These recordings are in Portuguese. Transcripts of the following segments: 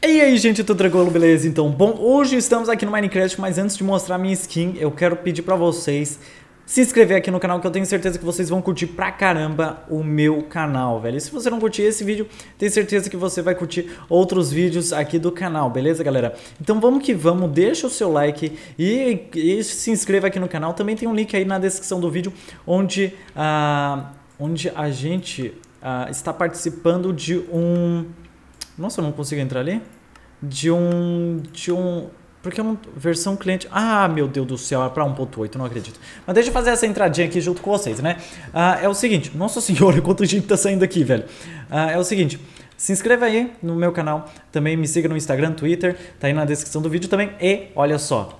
E aí, gente, tudo tranquilo, beleza? Então, bom, hoje estamos aqui no Minecraft, mas antes de mostrar minha skin, eu quero pedir pra vocês se inscrever aqui no canal, que eu tenho certeza que vocês vão curtir pra caramba o meu canal, velho. E se você não curtir esse vídeo, tenho certeza que você vai curtir outros vídeos aqui do canal, beleza, galera? Então, vamos que vamos, deixa o seu like e, e se inscreva aqui no canal. Também tem um link aí na descrição do vídeo, onde, a ah, onde a gente ah, está participando de um nossa, eu não consigo entrar ali. De um. De um. Porque é uma versão cliente. Ah, meu Deus do céu, é para 1.8, não acredito. Mas deixa eu fazer essa entradinha aqui junto com vocês, né? Ah, é o seguinte, nossa senhora, quanto gente tá saindo aqui, velho. Ah, é o seguinte. Se inscreva aí no meu canal, também me siga no Instagram, Twitter, tá aí na descrição do vídeo também. E olha só,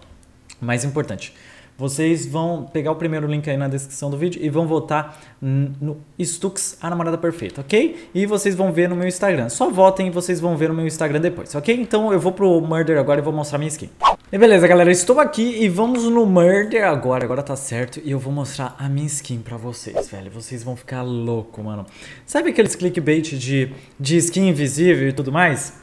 mais importante, vocês vão pegar o primeiro link aí na descrição do vídeo e vão votar no Stux A Namorada Perfeita, ok? E vocês vão ver no meu Instagram. Só votem e vocês vão ver no meu Instagram depois, ok? Então eu vou pro Murder agora e vou mostrar minha skin. E beleza, galera, estou aqui e vamos no Murder agora, agora tá certo, e eu vou mostrar a minha skin pra vocês, velho, vocês vão ficar louco, mano. Sabe aqueles clickbait de, de skin invisível e tudo mais?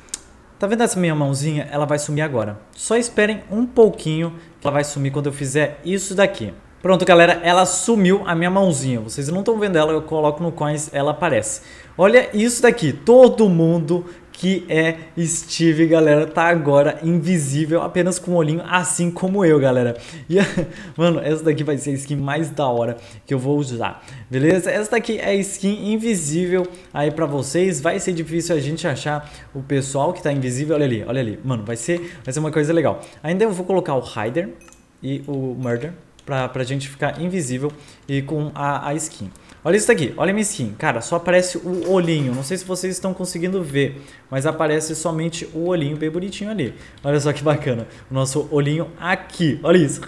Tá vendo essa minha mãozinha? Ela vai sumir agora. Só esperem um pouquinho que ela vai sumir quando eu fizer isso daqui. Pronto, galera, ela sumiu a minha mãozinha. Vocês não estão vendo ela, eu coloco no Coins, ela aparece. Olha isso daqui, todo mundo que é Steve, galera, tá agora invisível, apenas com o um olhinho, assim como eu, galera. E, mano, essa daqui vai ser a skin mais da hora que eu vou usar, beleza? Essa daqui é skin invisível aí pra vocês, vai ser difícil a gente achar o pessoal que tá invisível, olha ali, olha ali, mano, vai ser, vai ser uma coisa legal. Ainda eu vou colocar o Hider e o Murder, para a gente ficar invisível e com a, a skin. Olha isso aqui olha minha skin. Cara, só aparece o olhinho. Não sei se vocês estão conseguindo ver, mas aparece somente o olhinho bem bonitinho ali. Olha só que bacana. O nosso olhinho aqui. Olha isso.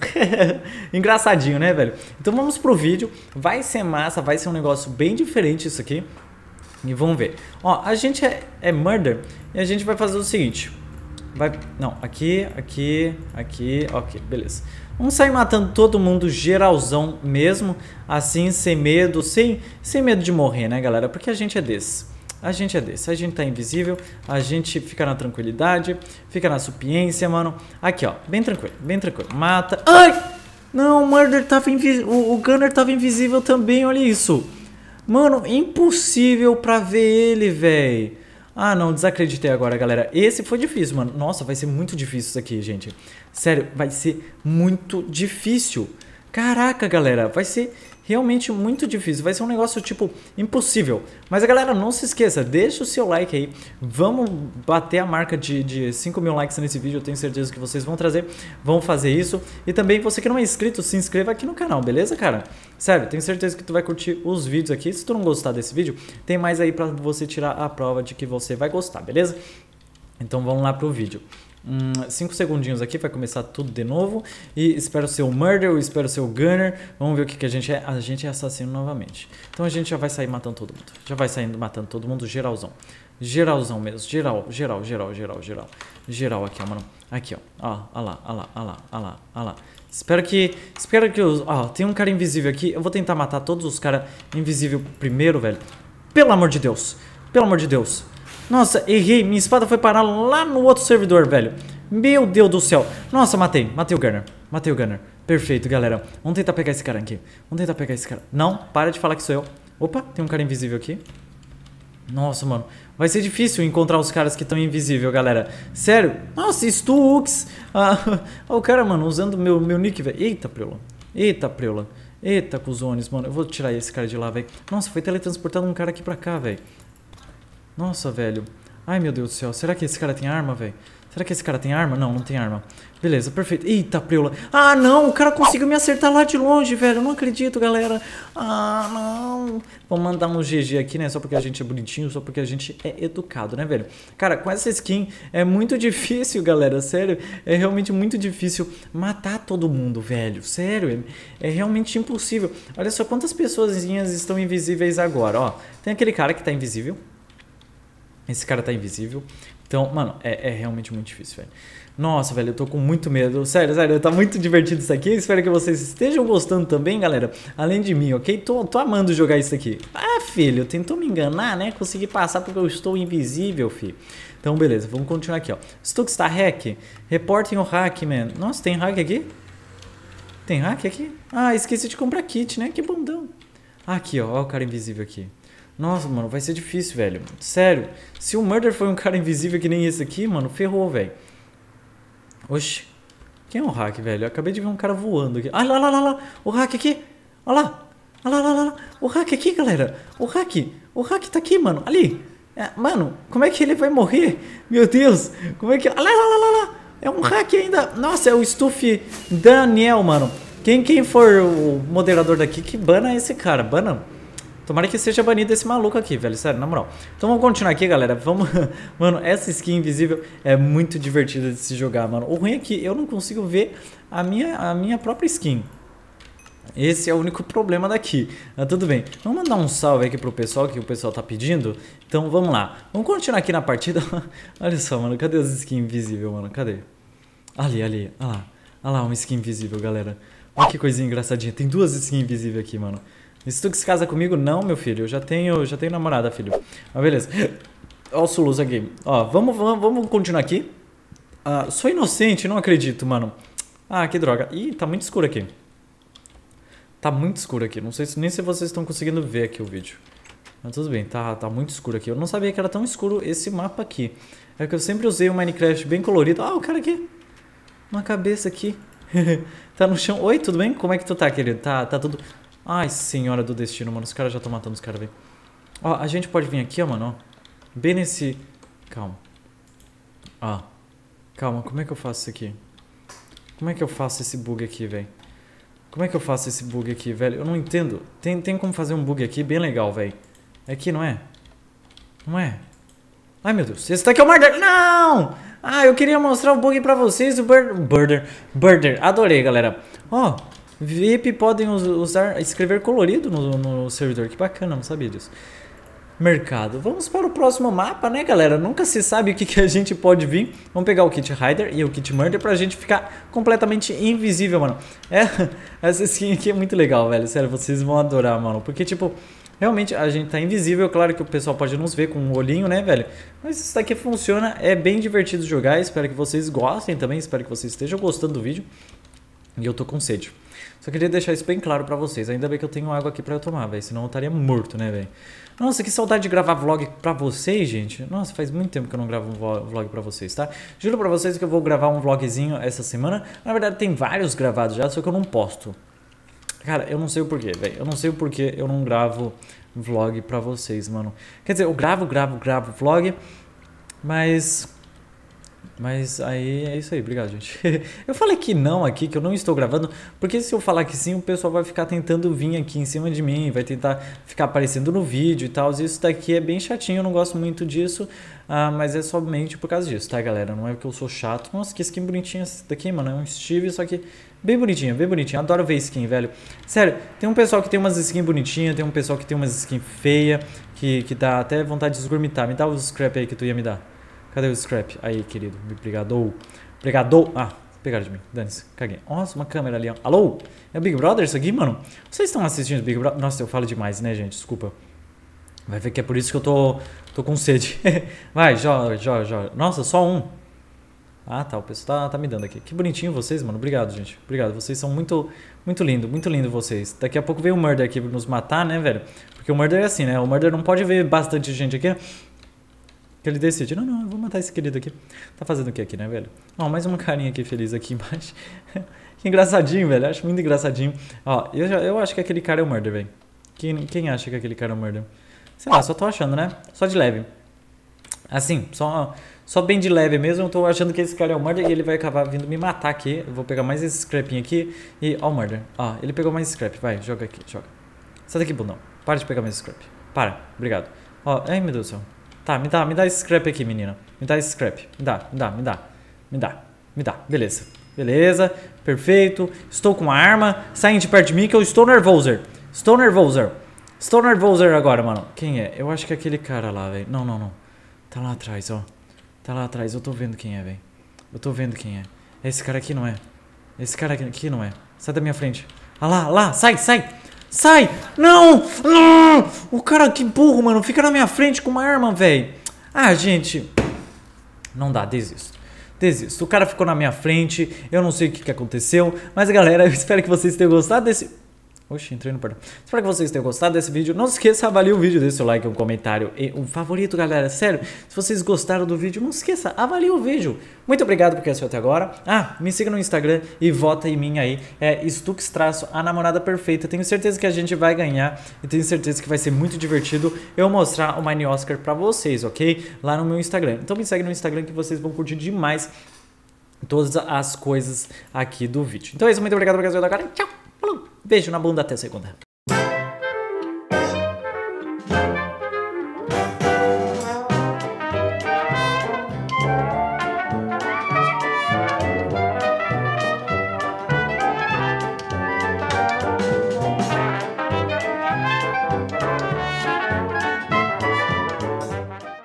Engraçadinho, né, velho? Então vamos pro vídeo. Vai ser massa, vai ser um negócio bem diferente isso aqui. E vamos ver. Ó, a gente é, é murder e a gente vai fazer o seguinte. Vai, não, aqui, aqui, aqui, ok, beleza. Vamos sair matando todo mundo geralzão mesmo, assim, sem medo, sem, sem medo de morrer, né, galera? Porque a gente é desse. A gente é desse. A gente tá invisível, a gente fica na tranquilidade, fica na supiência, mano. Aqui, ó, bem tranquilo, bem tranquilo. Mata. Ai! Não, o Murder tava invisível. O, o Gunner tava invisível também, olha isso. Mano, impossível pra ver ele, velho. Ah, não, desacreditei agora, galera. Esse foi difícil, mano. Nossa, vai ser muito difícil isso aqui, gente. Sério, vai ser muito difícil. Caraca, galera, vai ser realmente muito difícil. Vai ser um negócio tipo impossível. Mas a galera, não se esqueça, deixa o seu like aí. Vamos bater a marca de, de 5 mil likes nesse vídeo. Eu tenho certeza que vocês vão trazer, vão fazer isso. E também, você que não é inscrito, se inscreva aqui no canal, beleza, cara? Sério, tenho certeza que tu vai curtir os vídeos aqui. Se tu não gostar desse vídeo, tem mais aí para você tirar a prova de que você vai gostar, beleza? Então vamos lá pro vídeo. Hum, cinco segundinhos aqui, vai começar tudo de novo. E espero ser o murder, espero ser o gunner. Vamos ver o que, que a gente é. A gente é assassino novamente. Então a gente já vai sair matando todo mundo. Já vai saindo matando todo mundo, geralzão. Geralzão mesmo. Geral, geral, geral, geral, geral. Geral aqui, ó, mano. Aqui, ó. Ó, ó lá, ó lá, ó lá, ó lá, ó lá. Espero que. Espero que os. Ó, tem um cara invisível aqui. Eu vou tentar matar todos os caras invisível primeiro, velho. Pelo amor de Deus. Pelo amor de Deus. Nossa, errei. Minha espada foi parar lá no outro servidor, velho. Meu Deus do céu. Nossa, matei. Matei o Gunner. Matei o Gunner. Perfeito, galera. Vamos tentar pegar esse cara aqui. Vamos tentar pegar esse cara. Não, para de falar que sou eu. Opa, tem um cara invisível aqui. Nossa, mano. Vai ser difícil encontrar os caras que estão invisível, galera. Sério. Nossa, Stux. Ah, o cara, mano, usando meu, meu nick, velho. Eita, preula. Eita, preula. Eita, cuzones, mano. Eu vou tirar esse cara de lá, velho. Nossa, foi teletransportando um cara aqui pra cá, velho. Nossa, velho. Ai, meu Deus do céu. Será que esse cara tem arma, velho? Será que esse cara tem arma? Não, não tem arma. Beleza, perfeito. Eita, preula. Ah, não, o cara conseguiu me acertar lá de longe, velho. Eu não acredito, galera. Ah, não. Vou mandar um GG aqui, né? Só porque a gente é bonitinho, só porque a gente é educado, né, velho? Cara, com essa skin é muito difícil, galera. Sério, é realmente muito difícil matar todo mundo, velho. Sério, é, é realmente impossível. Olha só quantas pessoas estão invisíveis agora, ó. Tem aquele cara que tá invisível. Esse cara tá invisível. Então, mano, é, é, realmente muito difícil, velho. Nossa, velho, eu tô com muito medo. Sério, sério, tá muito divertido isso aqui. Espero que vocês estejam gostando também, galera. Além de mim, ok? Tô, tô amando jogar isso aqui. Ah, filho, tentou me enganar, né? Consegui passar porque eu estou invisível, filho. Então, beleza, vamos continuar aqui, ó. Stux tá hack. Reportem o hack, man. Nossa, tem hack aqui? Tem hack aqui? Ah, esqueci de comprar kit, né? Que bundão. Aqui, ó, ó o cara invisível aqui. Nossa, mano, vai ser difícil, velho. Sério, se o Murder foi um cara invisível que nem esse aqui, mano, ferrou, velho. Oxi. Quem é o hack, velho? Eu acabei de ver um cara voando aqui. Ah, lá, lá, lá, lá. O hack aqui. Olha lá. Olha lá, lá, lá, lá. O hack aqui, galera. O hack. O hack tá aqui, mano. Ali. É, mano, como é que ele vai morrer? Meu Deus. Como é que... Olha lá, lá, lá, lá. É um hack ainda. Nossa, é o Stuff Daniel, mano. Quem, quem for o moderador daqui que bana esse cara? Bana... Tomara que seja banido esse maluco aqui, velho. Sério, na moral. Então vamos continuar aqui, galera. Vamos. Mano, essa skin invisível é muito divertida de se jogar, mano. O ruim é que eu não consigo ver a minha, a minha própria skin. Esse é o único problema daqui. Mas ah, tudo bem. Vamos mandar um salve aqui pro pessoal que o pessoal tá pedindo. Então vamos lá. Vamos continuar aqui na partida. Olha só, mano. Cadê as skins invisível, mano? Cadê? Ali, ali. Olha lá. Olha lá, uma skin invisível, galera. Olha que coisinha engraçadinha. Tem duas skins invisíveis aqui, mano. E se tu que se casa comigo, não, meu filho. Eu já tenho, já tenho namorada, filho. Mas beleza. Ó o Sulus aqui. Ó, vamos, vamos, vamos continuar aqui. Ah, sou inocente, não acredito, mano. Ah, que droga. Ih, tá muito escuro aqui. Tá muito escuro aqui. Não sei se, nem se vocês estão conseguindo ver aqui o vídeo. Mas tudo bem, tá, tá muito escuro aqui. Eu não sabia que era tão escuro esse mapa aqui. É que eu sempre usei o Minecraft bem colorido. Ah, o cara aqui. Uma cabeça aqui. tá no chão. Oi, tudo bem? Como é que tu tá, querido? Tá, tá tudo... Ai, senhora do destino, mano. Os caras já estão matando os caras, velho. Ó, a gente pode vir aqui, ó, mano. Bem nesse... Calma. Ó. Calma, como é que eu faço isso aqui? Como é que eu faço esse bug aqui, velho? Como é que eu faço esse bug aqui, velho? Eu não entendo. Tem, tem como fazer um bug aqui bem legal, velho. É aqui, não é? Não é? Ai, meu Deus. Esse daqui é o Murder. Não! Ah, eu queria mostrar o bug pra vocês. O Burder. Burder. Burder. Adorei, galera. Ó, oh, VIP podem usar, escrever colorido no, no servidor. Que bacana, não sabia disso mercado. Vamos para o próximo mapa, né, galera? Nunca se sabe o que, que a gente pode vir. Vamos pegar o Kit Rider e o Kit Murder pra gente ficar completamente invisível, mano. É, essa skin aqui é muito legal, velho. Sério, vocês vão adorar, mano. Porque, tipo, realmente a gente tá invisível. Claro que o pessoal pode nos ver com um olhinho, né, velho? Mas isso daqui funciona. É bem divertido jogar. Espero que vocês gostem também. Espero que vocês estejam gostando do vídeo. E eu tô com sede. Só queria deixar isso bem claro para vocês. Ainda bem que eu tenho água aqui para eu tomar, velho. Senão eu estaria morto, né, velho? Nossa, que saudade de gravar vlog pra vocês, gente. Nossa, faz muito tempo que eu não gravo um vlog pra vocês, tá? Juro pra vocês que eu vou gravar um vlogzinho essa semana. Na verdade, tem vários gravados já, só que eu não posto. Cara, eu não sei o porquê, velho. Eu não sei o porquê eu não gravo vlog pra vocês, mano. Quer dizer, eu gravo, gravo, gravo vlog, mas mas aí é isso aí, obrigado, gente. eu falei que não aqui, que eu não estou gravando, porque se eu falar que sim, o pessoal vai ficar tentando vir aqui em cima de mim, vai tentar ficar aparecendo no vídeo e tal. Isso daqui é bem chatinho, eu não gosto muito disso, ah, mas é somente por causa disso, tá, galera? Não é porque eu sou chato. Nossa, que skin bonitinha essa daqui, mano. É um Steve, só que bem bonitinha, bem bonitinha. Adoro ver skin, velho. Sério, tem um pessoal que tem umas skin bonitinha, tem um pessoal que tem umas skin feia, que, que dá até vontade de esgurmitar. Me dá os scrap aí que tu ia me dar. Cadê o scrap? Aí, querido, obrigado, obrigado. Ah, pegaram de mim. Dane-se, caguei. Nossa, uma câmera ali, ó. Alô? É o Big Brother isso aqui, mano? Vocês estão assistindo o Big Brother? Nossa, eu falo demais, né, gente? Desculpa. Vai ver que é por isso que eu tô, tô com sede. Vai, joga, joga, joga. Nossa, só um. Ah, tá. O pessoal tá, tá, me dando aqui. Que bonitinho vocês, mano. Obrigado, gente. Obrigado. Vocês são muito, muito lindo, muito lindo vocês. Daqui a pouco vem o Murder aqui nos matar, né, velho? Porque o Murder é assim, né? O Murder não pode ver bastante gente aqui. Né? Ele decide, não, não, eu vou matar esse querido aqui. Tá fazendo o que aqui, né, velho? Ó, mais uma carinha aqui feliz aqui embaixo. que engraçadinho, velho. acho muito engraçadinho. Ó, eu, já, eu acho que aquele cara é o Murder, velho. Quem, quem acha que aquele cara é o Murder? Sei lá, só tô achando, né? Só de leve. Assim, só, só bem de leve mesmo. Eu tô achando que esse cara é o Murder e ele vai acabar vindo me matar aqui. Eu vou pegar mais esse scrapinho aqui. E, ó, o Murder. Ó, ele pegou mais scrap. Vai, joga aqui, joga. Sai daqui, bundão. Para de pegar mais scrap. Para, obrigado. Ó, ai meu Deus do céu. Tá, me dá, me dá esse scrap aqui, menina. Me dá esse scrap. Me dá, me dá, me dá. Me dá, me dá. Beleza. Beleza. Perfeito. Estou com a arma. Saem de perto de mim que eu estou nervoso. Estou nervoso. Estou nervoso agora, mano. Quem é? Eu acho que é aquele cara lá, velho. Não, não, não. Tá lá atrás, ó. Tá lá atrás. Eu tô vendo quem é, velho. Eu tô vendo quem é. É esse cara aqui, não é? Esse cara aqui não é. Sai da minha frente. Ah lá, lá. Sai, sai. Sai! Não! Não! O cara, que burro, mano. Fica na minha frente com uma arma, velho. Ah, gente. Não dá, desisto. Desisto. O cara ficou na minha frente. Eu não sei o que, que aconteceu. Mas, galera, eu espero que vocês tenham gostado desse Oxi, entrei no perdão. Espero que vocês tenham gostado desse vídeo. Não se esqueça, avalie o vídeo, deixe seu like, um comentário e um favorito, galera. Sério, se vocês gostaram do vídeo, não se esqueça, avalie o vídeo. Muito obrigado por assistiu até agora. Ah, me siga no Instagram e vota em mim aí. É Stux traço, a namorada perfeita. Tenho certeza que a gente vai ganhar e tenho certeza que vai ser muito divertido eu mostrar o Mine Oscar pra vocês, ok? Lá no meu Instagram. Então me segue no Instagram que vocês vão curtir demais todas as coisas aqui do vídeo. Então é isso, muito obrigado por assistir até agora. Tchau, falou! Beijo na bunda, até segunda.